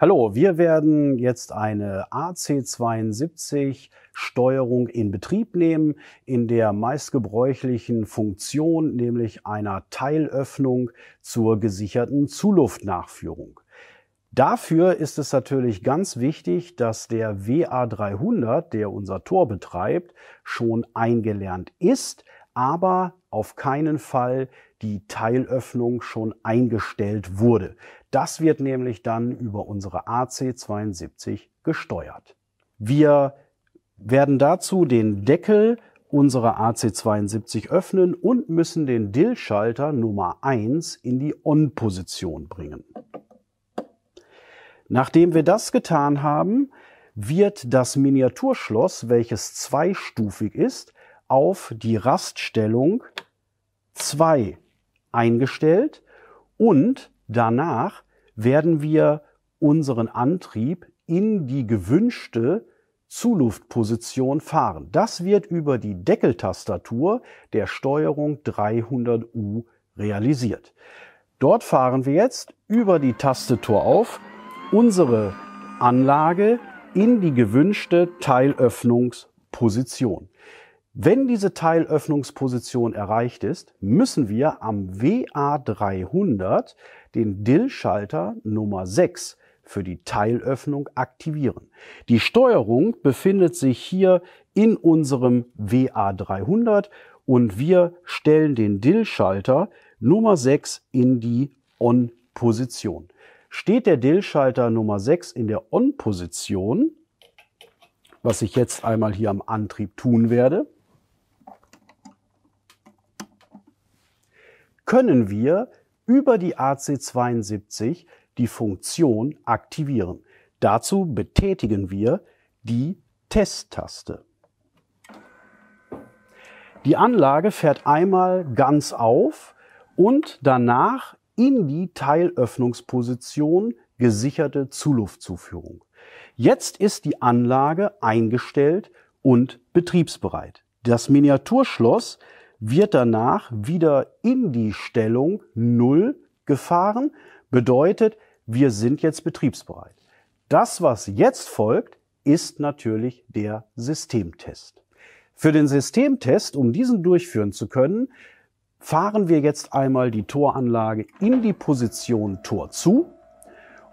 Hallo, wir werden jetzt eine AC72 Steuerung in Betrieb nehmen, in der meistgebräuchlichen Funktion, nämlich einer Teilöffnung zur gesicherten Zuluftnachführung. Dafür ist es natürlich ganz wichtig, dass der WA300, der unser Tor betreibt, schon eingelernt ist, aber auf keinen Fall die Teilöffnung schon eingestellt wurde. Das wird nämlich dann über unsere AC72 gesteuert. Wir werden dazu den Deckel unserer AC72 öffnen und müssen den Dill-Schalter Nummer 1 in die On-Position bringen. Nachdem wir das getan haben, wird das Miniaturschloss, welches zweistufig ist, auf die Raststellung 2 eingestellt und danach werden wir unseren Antrieb in die gewünschte Zuluftposition fahren. Das wird über die Deckeltastatur der Steuerung 300U realisiert. Dort fahren wir jetzt über die Taste Tor auf unsere Anlage in die gewünschte Teilöffnungsposition. Wenn diese Teilöffnungsposition erreicht ist, müssen wir am WA300 den DIL-Schalter Nummer 6 für die Teilöffnung aktivieren. Die Steuerung befindet sich hier in unserem WA300 und wir stellen den DIL-Schalter Nummer 6 in die On-Position. Steht der DIL-Schalter Nummer 6 in der On-Position, was ich jetzt einmal hier am Antrieb tun werde, können wir über die AC72 die Funktion aktivieren. Dazu betätigen wir die Testtaste. Die Anlage fährt einmal ganz auf und danach in die Teilöffnungsposition gesicherte Zuluftzuführung. Jetzt ist die Anlage eingestellt und betriebsbereit. Das Miniaturschloss wird danach wieder in die Stellung 0 gefahren, bedeutet, wir sind jetzt betriebsbereit. Das, was jetzt folgt, ist natürlich der Systemtest. Für den Systemtest, um diesen durchführen zu können, fahren wir jetzt einmal die Toranlage in die Position Tor zu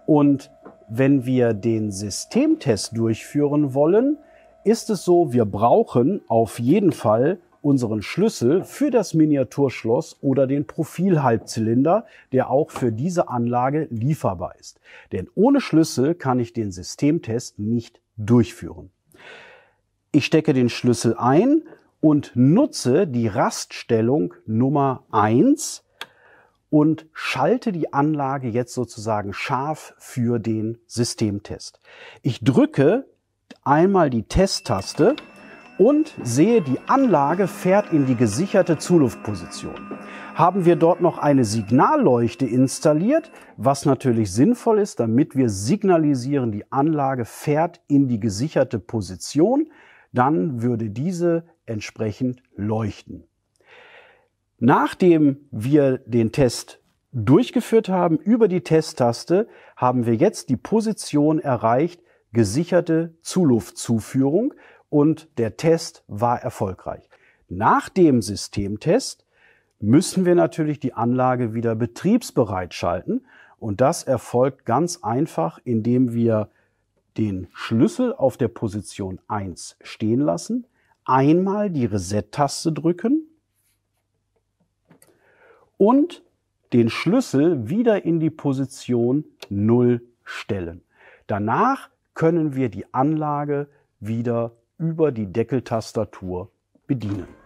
und wenn wir den Systemtest durchführen wollen, ist es so, wir brauchen auf jeden Fall unseren Schlüssel für das Miniaturschloss oder den Profilhalbzylinder, der auch für diese Anlage lieferbar ist. Denn ohne Schlüssel kann ich den Systemtest nicht durchführen. Ich stecke den Schlüssel ein und nutze die Raststellung Nummer eins und schalte die Anlage jetzt sozusagen scharf für den Systemtest. Ich drücke einmal die Testtaste und sehe, die Anlage fährt in die gesicherte Zuluftposition. Haben wir dort noch eine Signalleuchte installiert, was natürlich sinnvoll ist, damit wir signalisieren, die Anlage fährt in die gesicherte Position, dann würde diese entsprechend leuchten. Nachdem wir den Test durchgeführt haben über die Testtaste, haben wir jetzt die Position erreicht, gesicherte Zuluftzuführung, und der Test war erfolgreich. Nach dem Systemtest müssen wir natürlich die Anlage wieder betriebsbereit schalten und das erfolgt ganz einfach, indem wir den Schlüssel auf der Position 1 stehen lassen, einmal die Reset-Taste drücken und den Schlüssel wieder in die Position 0 stellen. Danach können wir die Anlage wieder über die Deckeltastatur bedienen.